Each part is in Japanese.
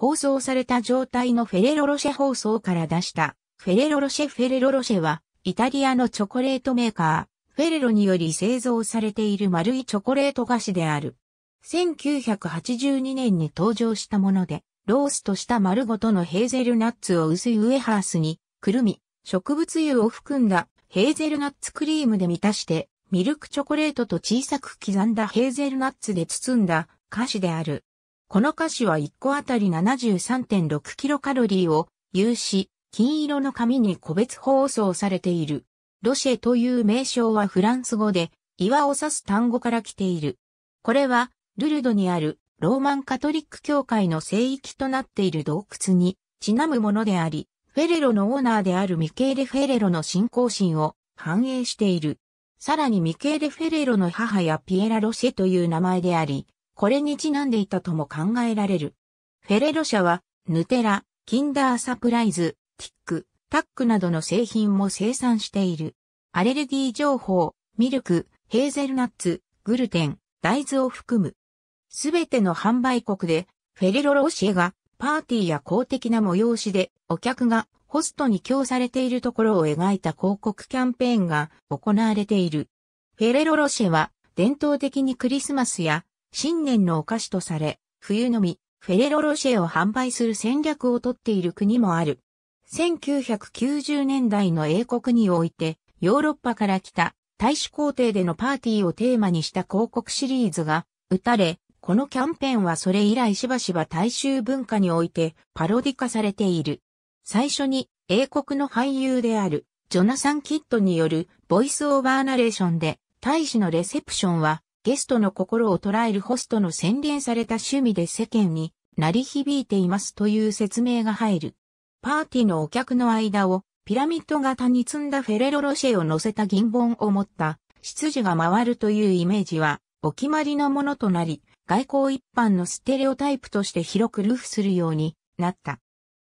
放送された状態のフェレロロシェ放送から出した、フェレロロシェフェレロロシェは、イタリアのチョコレートメーカー、フェレロにより製造されている丸いチョコレート菓子である。1982年に登場したもので、ローストした丸ごとのヘーゼルナッツを薄いウエハースに、くるみ、植物油を含んだヘーゼルナッツクリームで満たして、ミルクチョコレートと小さく刻んだヘーゼルナッツで包んだ菓子である。この菓子は1個あたり7 3 6カロリーを有し、金色の紙に個別包装されている。ロシェという名称はフランス語で岩を指す単語から来ている。これはルルドにあるローマンカトリック教会の聖域となっている洞窟にちなむものであり、フェレロのオーナーであるミケーレ・フェレロの信仰心を反映している。さらにミケーレ・フェレロの母やピエラ・ロシェという名前であり、これにちなんでいたとも考えられる。フェレロ社は、ヌテラ、キンダーサプライズ、ティック、タックなどの製品も生産している。アレルギー情報、ミルク、ヘーゼルナッツ、グルテン、大豆を含む。すべての販売国で、フェレロロシエがパーティーや公的な催しでお客がホストに供されているところを描いた広告キャンペーンが行われている。フェレロロシェは伝統的にクリスマスや新年のお菓子とされ、冬のみ、フェレロロシェを販売する戦略をとっている国もある。1990年代の英国において、ヨーロッパから来た大使皇帝でのパーティーをテーマにした広告シリーズが打たれ、このキャンペーンはそれ以来しばしば大衆文化においてパロディ化されている。最初に英国の俳優であるジョナサン・キッドによるボイスオーバーナレーションで大使のレセプションはゲストの心を捉えるホストの洗練された趣味で世間に鳴り響いていますという説明が入る。パーティーのお客の間をピラミッド型に積んだフェレロロシェを乗せた銀本を持った執事が回るというイメージはお決まりのものとなり、外交一般のステレオタイプとして広く流布するようになった。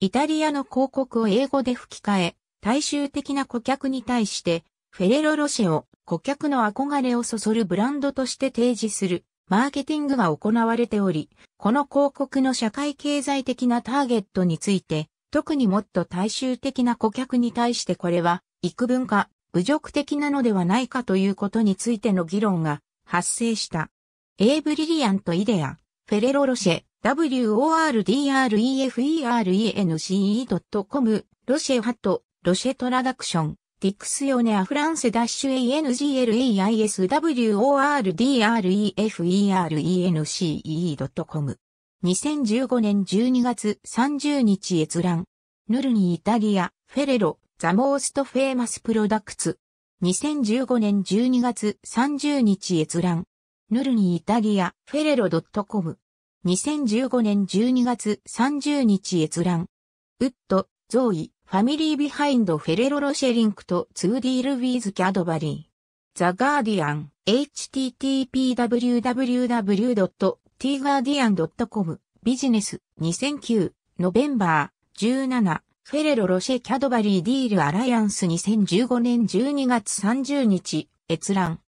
イタリアの広告を英語で吹き替え、大衆的な顧客に対して、フェレロロシェを顧客の憧れをそそるブランドとして提示するマーケティングが行われており、この広告の社会経済的なターゲットについて、特にもっと大衆的な顧客に対してこれは、幾分か、侮辱的なのではないかということについての議論が発生した。エイブリリアントイデア、フェレロロシェ、WORDREFERENCE.com、ロシェハット、ロシェトラダクション、ディクスヨネアフランセダッシュ a n g l a i s w o r d r e f e r e n c e c o m 2015年12月30日閲覧。ヌルニイタリア、フェレロ、ザモーストフェーマスプロダクツ。2015年12月30日閲覧。ヌルニイタリア、フェレロ .com。2015年12月30日閲覧。ウッド、ゾーイ、ファミリービハインドフェレロロシェリンクと 2D ルビーズキャドバリー。ザ・ガーディアン、http://www.tguardian.com ビジネス2009ノベンバー17フェレロ・ロシェ・キャドバリー・ディール・アライアンス2015年12月30日閲覧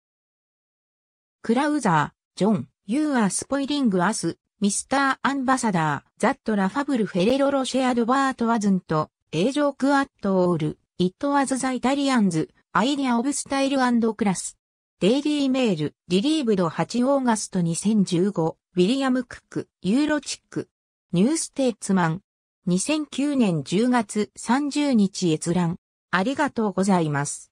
クラウザー、ジョン、ユーアスポイリングアス、ミスターアンバサダー、ザットラファブル・フェレロ・ロシェ・アドバート・ワズント A ジョークアットオール、It was the Italians, アオブスタイルクラス。デイリーメール、リリーブド8オーガスト2015、ウィリアム・クック、ユーロチック、ニューステーツマン、2009年10月30日閲覧、ありがとうございます。